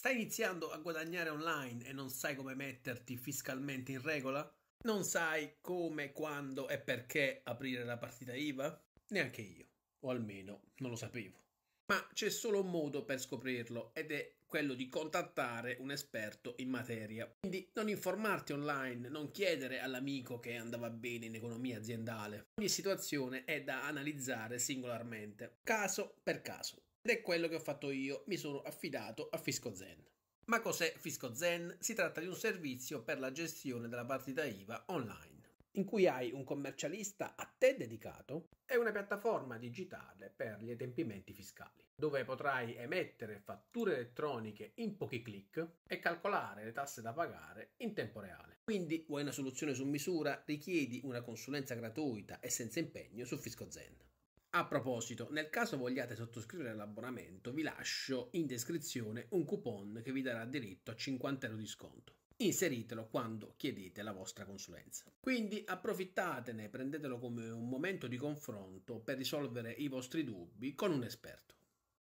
Stai iniziando a guadagnare online e non sai come metterti fiscalmente in regola? Non sai come, quando e perché aprire la partita IVA? Neanche io, o almeno non lo sapevo. Ma c'è solo un modo per scoprirlo ed è quello di contattare un esperto in materia. Quindi non informarti online, non chiedere all'amico che andava bene in economia aziendale. Ogni situazione è da analizzare singolarmente, caso per caso. Ed è quello che ho fatto io, mi sono affidato a FiscoZen. Ma cos'è FiscoZen? Si tratta di un servizio per la gestione della partita IVA online, in cui hai un commercialista a te dedicato e una piattaforma digitale per gli adempimenti fiscali, dove potrai emettere fatture elettroniche in pochi clic e calcolare le tasse da pagare in tempo reale. Quindi vuoi una soluzione su misura? Richiedi una consulenza gratuita e senza impegno su FiscoZen. A proposito, nel caso vogliate sottoscrivere l'abbonamento, vi lascio in descrizione un coupon che vi darà diritto a 50 euro di sconto. Inseritelo quando chiedete la vostra consulenza. Quindi approfittatene, prendetelo come un momento di confronto per risolvere i vostri dubbi con un esperto.